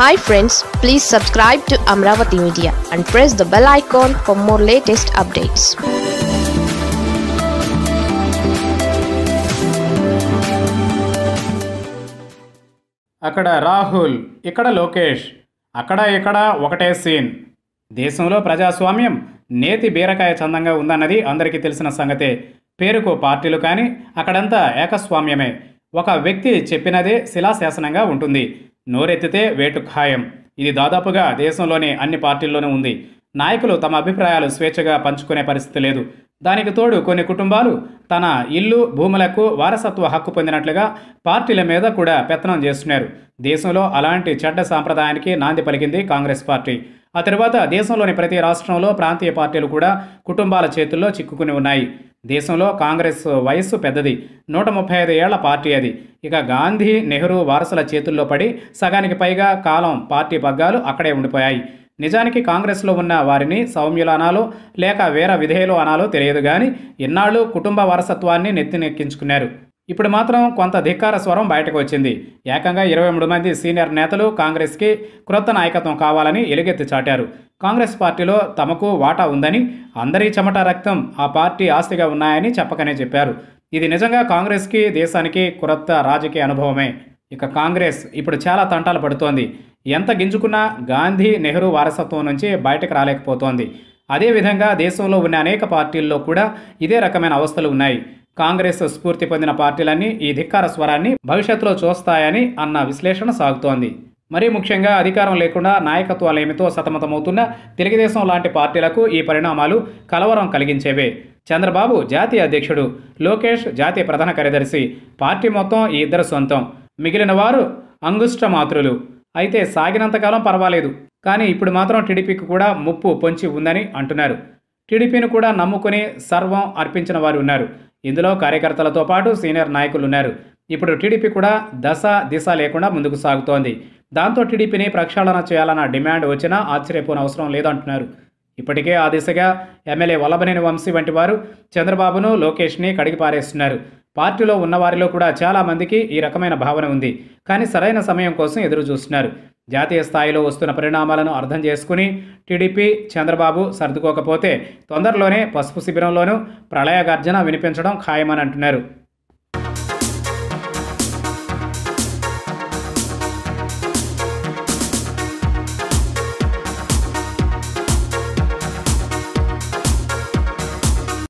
hi friends please subscribe to Amaravati media and press the bell icon for more latest updates అక్కడ రాహుల్ ఇక్కడ లోకేష్ అక్కడ ఇక్కడ ఒకటే సీన్ దేశంలో ప్రజాస్వామ్యం నేతి బీరకాయ చందంగా ఉందన్నది అందరికీ తెలిసిన సంగతే పేరుకు పార్టీలు కానీ అక్కడంతా ఏకస్వామ్యమే ఒక వ్యక్తి చెప్పినదే శిలాశాసనంగా ఉంటుంది నోరెత్తితే వేటు ఖాయం ఇది దాదాపుగా దేశంలోనే అన్ని పార్టీల్లోనూ ఉంది నాయకులు తమ అభిప్రాయాలు స్వేచ్ఛగా పంచుకునే పరిస్థితి లేదు దానికి తోడు కొన్ని కుటుంబాలు తన ఇల్లు భూములకు వారసత్వ హక్కు పొందినట్లుగా పార్టీల మీద కూడా పెత్తనం చేస్తున్నారు దేశంలో అలాంటి చెడ్డ సాంప్రదాయానికి నాంది పలికింది కాంగ్రెస్ పార్టీ ఆ తర్వాత దేశంలోని ప్రతి రాష్ట్రంలో ప్రాంతీయ పార్టీలు కూడా కుటుంబాల చేతుల్లో చిక్కుకుని ఉన్నాయి దేశంలో కాంగ్రెస్ వయస్సు పెద్దది నూట ముప్పై ఐదు ఏళ్ల పార్టీ అది ఇక గాంధీ నెహ్రూ వారసుల చేతుల్లో పడి సగానికి పైగా కాలం పార్టీ పగ్గాలు అక్కడే ఉండిపోయాయి నిజానికి కాంగ్రెస్లో ఉన్న వారిని సౌమ్యులు అనాలో లేక వేరే విధేయులు అనాలో తెలియదు కానీ ఇన్నాళ్ళు కుటుంబ వారసత్వాన్ని నెత్తినెక్కించుకున్నారు ఇప్పుడు మాత్రం కొంత ధిక్కార స్వరం బయటకు వచ్చింది ఏకంగా ఇరవై మూడు మంది సీనియర్ నేతలు కాంగ్రెస్కి క్రొత్త నాయకత్వం కావాలని ఎలుగెత్తి చాటారు కాంగ్రెస్ పార్టీలో తమకు వాటా ఉందని అందరి చెమట రక్తం ఆ పార్టీ ఆస్తిగా ఉన్నాయని చెప్పకనే చెప్పారు ఇది నిజంగా కాంగ్రెస్కి దేశానికి క్రొత్త రాజకీయ అనుభవమే ఇక కాంగ్రెస్ ఇప్పుడు చాలా తంటాలు పడుతోంది ఎంత గింజుకున్నా గాంధీ నెహ్రూ వారసత్వం నుంచి బయటకు రాలేకపోతోంది అదేవిధంగా దేశంలో ఉన్న అనేక పార్టీల్లో కూడా ఇదే రకమైన అవస్థలు ఉన్నాయి కాంగ్రెస్ స్ఫూర్తి పొందిన పార్టీలన్నీ ఈ ధిక్కార స్వరాన్ని భవిష్యత్తులో చూస్తాయని అన్న విశ్లేషణ సాగుతోంది మరీ ముఖ్యంగా అధికారం లేకుండా నాయకత్వాలు ఏమితో సతమతమవుతున్న తెలుగుదేశం లాంటి పార్టీలకు ఈ పరిణామాలు కలవరం కలిగించేవే చంద్రబాబు జాతీయ అధ్యక్షుడు లోకేష్ జాతీయ ప్రధాన కార్యదర్శి పార్టీ మొత్తం ఈ ఇద్దరు సొంతం మిగిలిన వారు అంగుష్ట మాత్రులు అయితే సాగినంతకాలం పర్వాలేదు కానీ ఇప్పుడు మాత్రం టీడీపీకి కూడా ముప్పు పొంచి ఉందని అంటున్నారు టీడీపీని కూడా నమ్ముకుని సర్వం అర్పించిన వారు ఉన్నారు ఇందులో కార్యకర్తలతో పాటు సీనియర్ నాయకులు ఉన్నారు ఇప్పుడు టీడీపీ కూడా దశ దిశ లేకుండా ముందుకు సాగుతోంది దాంతో టీడీపీని ప్రక్షాళన చేయాలన్న డిమాండ్ వచ్చినా ఆశ్చర్యపోని అవసరం లేదంటున్నారు ఇప్పటికే ఆ దిశగా ఎమ్మెల్యే వల్లభనేని వంశీ వంటి వారు చంద్రబాబును లోకేష్ని కడిగి పారేస్తున్నారు పార్టీలో ఉన్నవారిలో కూడా చాలామందికి ఈ రకమైన భావన ఉంది కానీ సరైన సమయం కోసం ఎదురు చూస్తున్నారు జాతీయ స్థాయిలో వస్తున్న పరిణామాలను అర్థం చేసుకుని టీడీపీ చంద్రబాబు సర్దుకోకపోతే తొందరలోనే పసుపు శిబిరంలోనూ ప్రళయ గర్జన వినిపించడం ఖాయమని అంటున్నారు